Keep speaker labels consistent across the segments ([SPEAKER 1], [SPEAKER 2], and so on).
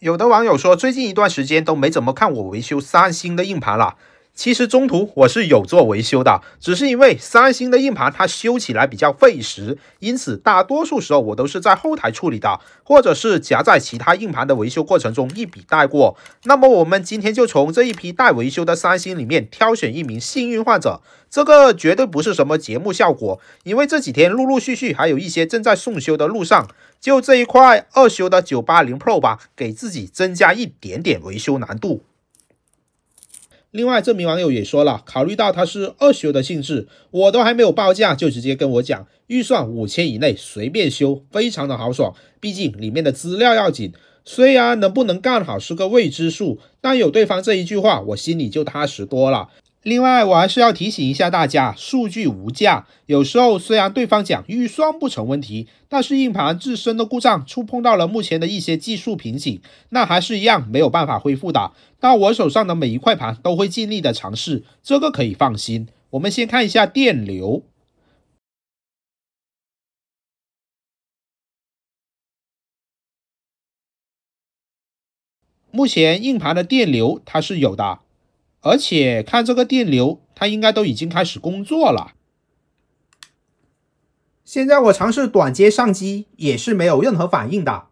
[SPEAKER 1] 有的网友说，最近一段时间都没怎么看我维修三星的硬盘了。其实中途我是有做维修的，只是因为三星的硬盘它修起来比较费时，因此大多数时候我都是在后台处理的，或者是夹在其他硬盘的维修过程中一笔带过。那么我们今天就从这一批带维修的三星里面挑选一名幸运患者，这个绝对不是什么节目效果，因为这几天陆陆续续还有一些正在送修的路上。就这一块二修的九八零 Pro 吧，给自己增加一点点维修难度。另外，这名网友也说了，考虑到他是二修的性质，我都还没有报价，就直接跟我讲预算五千以内随便修，非常的豪爽。毕竟里面的资料要紧，虽然能不能干好是个未知数，但有对方这一句话，我心里就踏实多了。另外，我还是要提醒一下大家，数据无价。有时候虽然对方讲预算不成问题，但是硬盘自身的故障触碰到了目前的一些技术瓶颈，那还是一样没有办法恢复的。但我手上的每一块盘都会尽力的尝试，这个可以放心。我们先看一下电流，目前硬盘的电流它是有的。而且看这个电流，它应该都已经开始工作了。现在我尝试短接上机，也是没有任何反应的。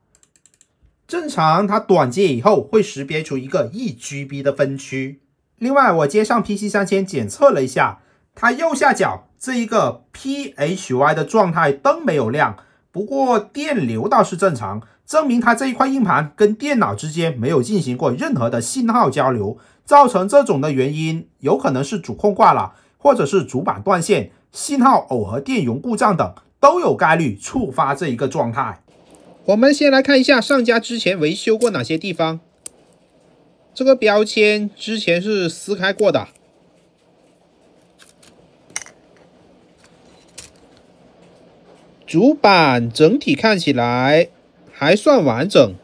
[SPEAKER 1] 正常，它短接以后会识别出一个 e g b 的分区。另外，我接上 p c 三千检测了一下，它右下角这一个 p h y 的状态灯没有亮，不过电流倒是正常。证明它这一块硬盘跟电脑之间没有进行过任何的信号交流，造成这种的原因有可能是主控挂了，或者是主板断线、信号耦合电容故障等，都有概率触发这一个状态。我们先来看一下上家之前维修过哪些地方。这个标签之前是撕开过的，主板整体看起来。还算完整，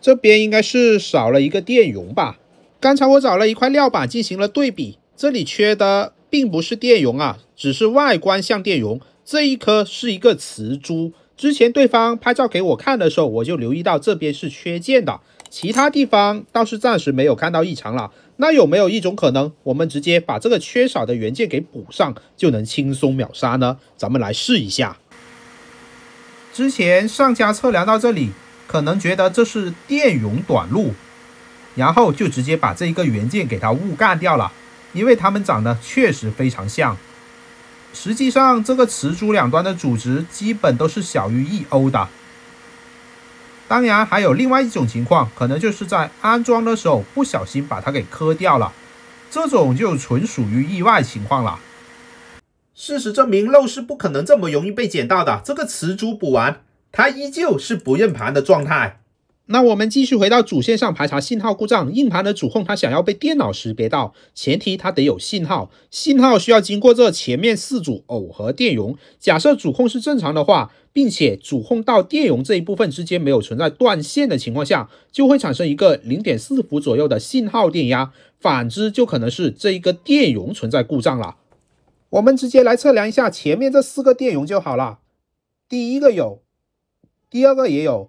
[SPEAKER 1] 这边应该是少了一个电容吧？刚才我找了一块料板进行了对比，这里缺的并不是电容啊，只是外观像电容。这一颗是一个磁珠，之前对方拍照给我看的时候，我就留意到这边是缺件的，其他地方倒是暂时没有看到异常了。那有没有一种可能，我们直接把这个缺少的元件给补上，就能轻松秒杀呢？咱们来试一下。之前上家测量到这里，可能觉得这是电容短路，然后就直接把这一个元件给它误干掉了，因为它们长得确实非常像。实际上，这个磁珠两端的阻值基本都是小于一欧的。当然，还有另外一种情况，可能就是在安装的时候不小心把它给磕掉了，这种就纯属于意外情况了。事实证明，漏是不可能这么容易被捡到的。这个磁珠补完，它依旧是不认盘的状态。那我们继续回到主线上排查信号故障。硬盘的主控，它想要被电脑识别到，前提它得有信号。信号需要经过这前面四组耦合电容。假设主控是正常的话，并且主控到电容这一部分之间没有存在断线的情况下，就会产生一个零点四伏左右的信号电压。反之，就可能是这一个电容存在故障了。我们直接来测量一下前面这四个电容就好了。第一个有，第二个也有，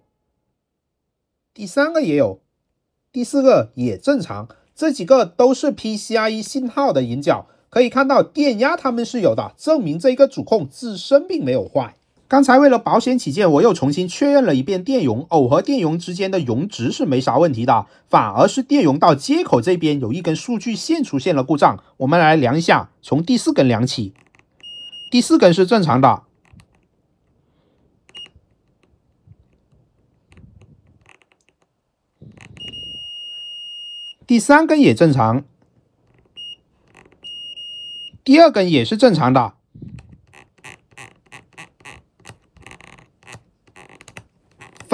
[SPEAKER 1] 第三个也有，第四个也正常。这几个都是 p c i e 信号的引脚，可以看到电压它们是有的，证明这个主控自身并没有坏。刚才为了保险起见，我又重新确认了一遍电容，耦合电容之间的容值是没啥问题的，反而是电容到接口这边有一根数据线出现了故障。我们来量一下，从第四根量起，第四根是正常的，第三根也正常，第二根也是正常的。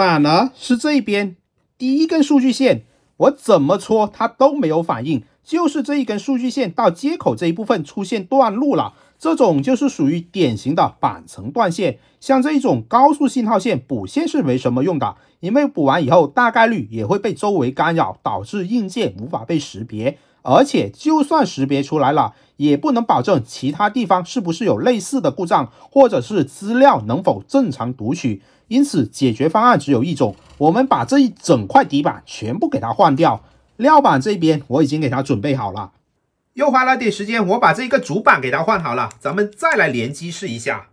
[SPEAKER 1] 哪呢？是这一边第一根数据线，我怎么搓它都没有反应，就是这一根数据线到接口这一部分出现断路了。这种就是属于典型的板层断线，像这一种高速信号线补线是没什么用的，因为补完以后大概率也会被周围干扰导致硬件无法被识别。而且，就算识别出来了，也不能保证其他地方是不是有类似的故障，或者是资料能否正常读取。因此，解决方案只有一种：我们把这一整块底板全部给它换掉。料板这边我已经给它准备好了，又花了点时间，我把这个主板给它换好了。咱们再来联机试一下。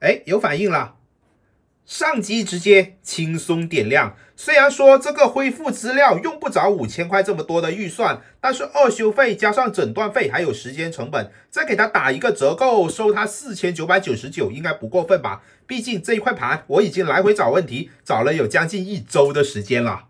[SPEAKER 1] 哎，有反应了。上机直接轻松点亮。虽然说这个恢复资料用不着五千块这么多的预算，但是二修费加上诊断费还有时间成本，再给他打一个折扣，收他四千九百九十九应该不过分吧？毕竟这一块盘我已经来回找问题找了有将近一周的时间了。